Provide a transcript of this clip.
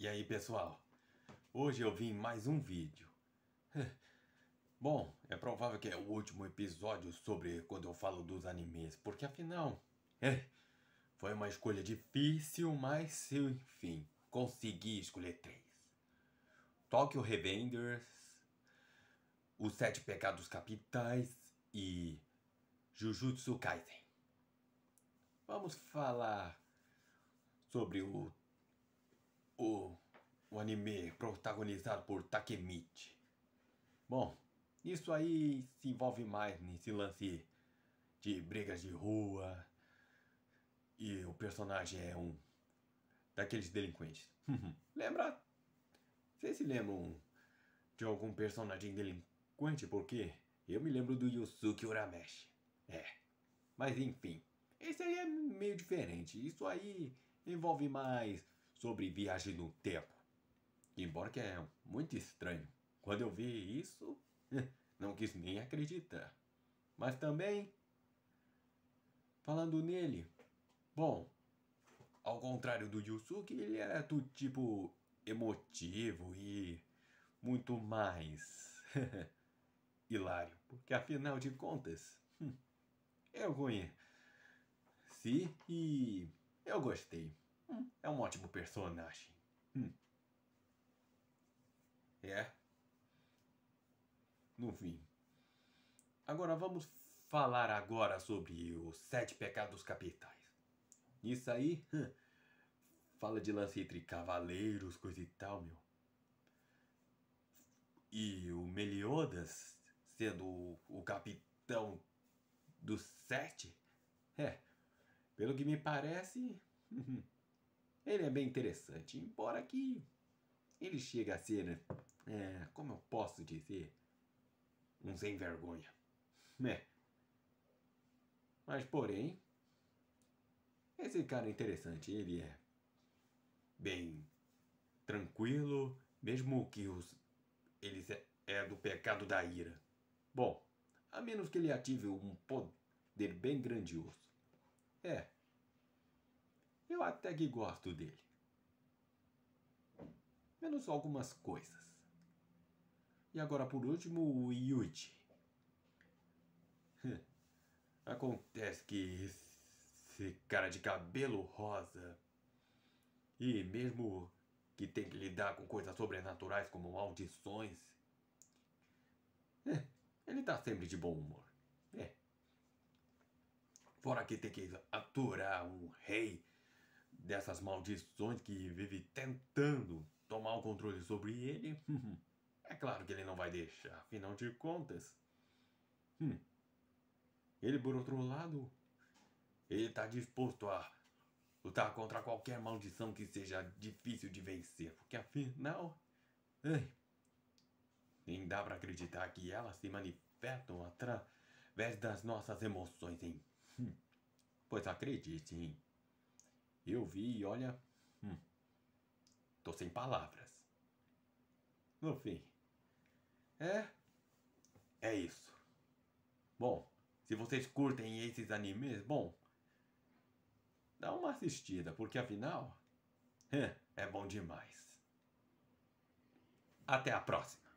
E aí pessoal, hoje eu vim mais um vídeo. Bom, é provável que é o último episódio sobre quando eu falo dos animes, porque afinal, é, foi uma escolha difícil, mas eu, enfim, consegui escolher três. Tokyo Revengers, Os Sete Pecados Capitais e Jujutsu Kaisen. Vamos falar sobre o o, o anime protagonizado por Takemichi. Bom, isso aí se envolve mais nesse lance de brigas de rua. E o personagem é um daqueles delinquentes. Lembra? Vocês se lembram de algum personagem delinquente? Porque eu me lembro do Yusuke Urameshi. É. Mas enfim, esse aí é meio diferente. Isso aí envolve mais sobre viagem no tempo. Embora que é muito estranho. Quando eu vi isso, não quis nem acreditar. Mas também, falando nele, bom, ao contrário do Yusuke, ele é do tipo emotivo e muito mais hilário. Porque afinal de contas, eu conheci e eu gostei é um ótimo personagem. Hum. É. No fim. Agora vamos falar agora sobre os sete pecados capitais. Isso aí, hum, fala de lance entre cavaleiros, coisa e tal, meu. E o Meliodas sendo o capitão dos sete? É, pelo que me parece. Hum, hum. Ele é bem interessante, embora que ele chega a ser, é, como eu posso dizer, um sem vergonha. É. Mas porém, esse cara é interessante, ele é bem tranquilo, mesmo que os, ele é do pecado da ira. Bom, a menos que ele ative um poder bem grandioso. É, eu até que gosto dele. Menos algumas coisas. E agora por último, o Yuji. Hum. Acontece que esse cara de cabelo rosa e mesmo que tem que lidar com coisas sobrenaturais como audições, hum, ele tá sempre de bom humor. É. Fora que tem que aturar um rei dessas maldições que vive tentando tomar o controle sobre ele, uhum. é claro que ele não vai deixar, afinal de contas. Hum. Ele, por outro lado, ele está disposto a lutar contra qualquer maldição que seja difícil de vencer, porque afinal, ai, nem dá para acreditar que elas se manifestam através das nossas emoções, hein? Hum. Pois hein. Eu vi e olha. Hum, tô sem palavras. No fim. É. É isso. Bom, se vocês curtem esses animes, bom. Dá uma assistida, porque afinal. É bom demais. Até a próxima!